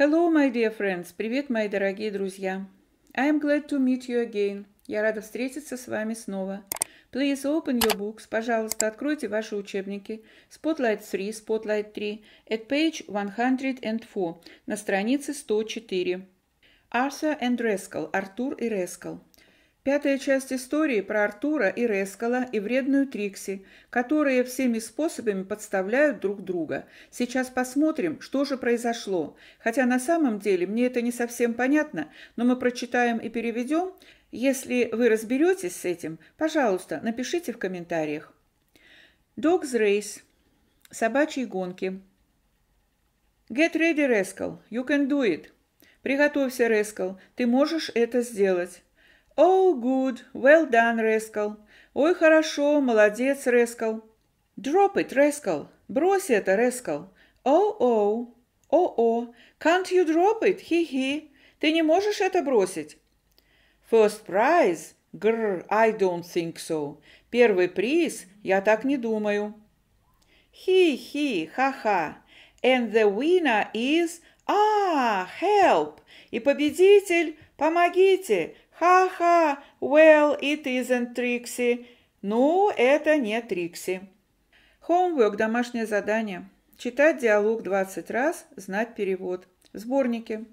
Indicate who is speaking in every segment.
Speaker 1: Hello, my dear friends. Привет, мои дорогие друзья. I am glad to meet you again. Я рада встретиться с вами снова. Please open your books. Пожалуйста, откройте ваши учебники. Spotlight 3, Spotlight 3, at page 104, на странице 104. Arthur and Rascal. Артур и Рескл. Пятая часть истории про Артура и Рескала и вредную Трикси, которые всеми способами подставляют друг друга. Сейчас посмотрим, что же произошло. Хотя на самом деле мне это не совсем понятно, но мы прочитаем и переведем. Если вы разберетесь с этим, пожалуйста, напишите в комментариях. Dogs Race. Собачьи гонки. Get ready, Rascal, You can do it. Приготовься, Рескал. Ты можешь это сделать. «Oh, good. Well done, Рескал. Ой, хорошо, молодец, Рескал. Drop it, Рескал. Брось это, Рескал. О-о. О-о. Can't you drop it? Хи-хи. Ты не можешь это бросить?» First prize? Grr, I don't think so. Первый приз? Я так не думаю. Хи-хи, ха-ха. And the winner is... А, help! И победитель, помогите, «Ха-ха! Well, it isn't Trixie!» «Ну, это не Трикси!» Homework – домашнее задание. Читать диалог 20 раз, знать перевод. Сборники.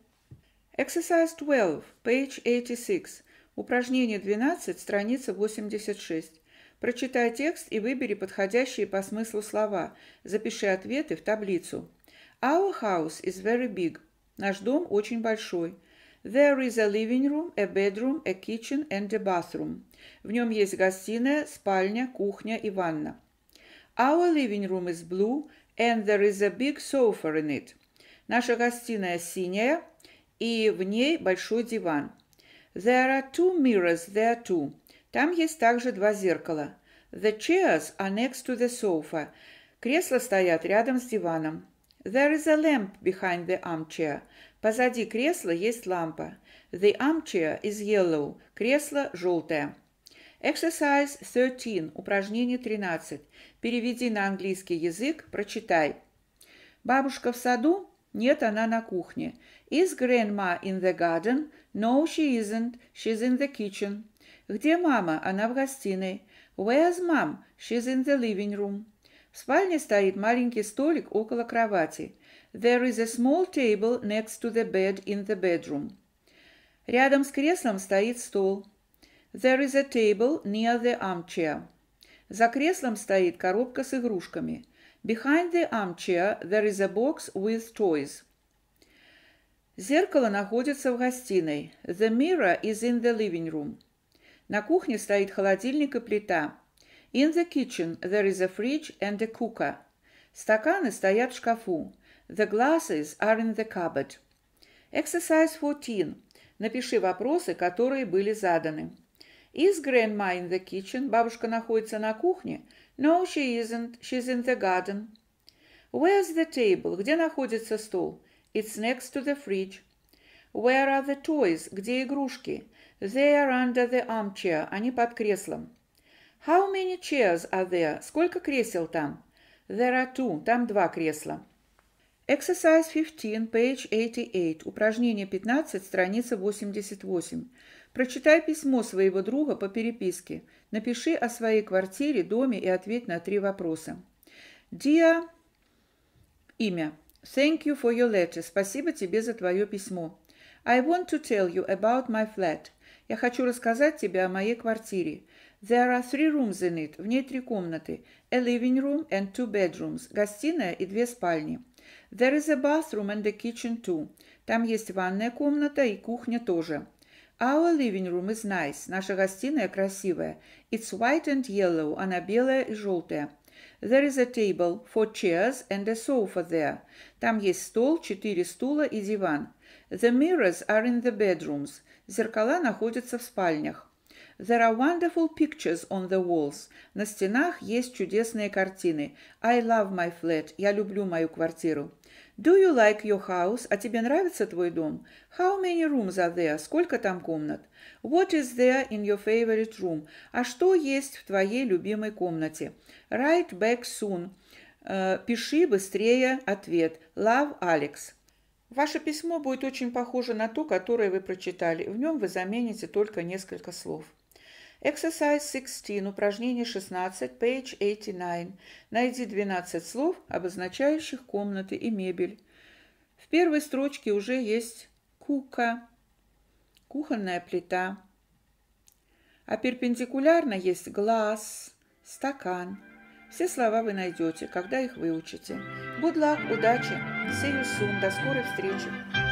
Speaker 1: Exercise 12, page 86. Упражнение 12, страница 86. Прочитай текст и выбери подходящие по смыслу слова. Запиши ответы в таблицу. Our house is very big. Наш дом очень большой. There is a living room, a bedroom, a kitchen and a bathroom. В нем есть гостиная, спальня, кухня и ванна. Our living room is blue and there is a big sofa in it. Наша гостиная синяя и в ней большой диван. There are two mirrors there too. Там есть также два зеркала. The chairs are next to the sofa. Кресла стоят рядом с диваном. There is a lamp behind the armchair. Позади кресла есть лампа. The armchair is yellow. Кресло желтое. Exercise 13. Упражнение 13. Переведи на английский язык, прочитай. Бабушка в саду? Нет, она на кухне. Is grandma in the garden? No, she isn't. She's in the kitchen. Где мама? Она в гостиной. Where's mom? She's in the living room. В спальне стоит маленький столик около кровати. There is a small table next to the bed in the bedroom. Рядом с креслом стоит стол. There is a table near the armchair. За креслом стоит коробка с игрушками. Behind the armchair there is a box with toys. Зеркало находится в гостиной. The mirror is in the living room. На кухне стоит холодильник и плита. In the kitchen there is a fridge and a cooker. Стаканы стоят в шкафу. The glasses are in the cupboard. Exercise 14. Напиши вопросы, которые были заданы. Is grandma in the kitchen? Бабушка находится на кухне? No, she isn't. She's in the garden. Where's the table? Где находится стол? It's next to the fridge. Where are the toys? Где игрушки? They are under the armchair. Они под креслом. How many chairs are there? Сколько кресел там? There are two. Там два кресла. Exercise 15, page 88. Упражнение 15, страница 88. Прочитай письмо своего друга по переписке. Напиши о своей квартире, доме и ответь на три вопроса. Dear имя. Thank you for your letter. Спасибо тебе за твое письмо. I want to tell you about my flat. Я хочу рассказать тебе о моей квартире. There are three rooms in it. В ней три комнаты. A living room and two bedrooms. Гостиная и две спальни. There is a bathroom and a kitchen too. Там есть ванная комната и кухня тоже. Our living room is nice. Наша гостиная красивая. It's white and yellow. Она белая и желтая. There is a table, four chairs and a sofa there. Там есть стол, четыре стула и диван. The mirrors are in the bedrooms. Зеркала находятся в спальнях. There are wonderful pictures on the walls. На стенах есть чудесные картины. I love my flat. Я люблю мою квартиру. Do you like your house? А тебе нравится твой дом? How many rooms are there? Сколько там комнат? What is there in your favorite room? А что есть в твоей любимой комнате? Write back soon. Uh, пиши быстрее ответ. Love, Alex. Ваше письмо будет очень похоже на то, которое вы прочитали. В нем вы замените только несколько слов. Exercise 16, упражнение 16, page 89. Найди 12 слов, обозначающих комнаты и мебель. В первой строчке уже есть кука, кухонная плита. А перпендикулярно есть глаз, стакан. Все слова вы найдете, когда их выучите. Good luck, удачи, see you soon, до скорой встречи.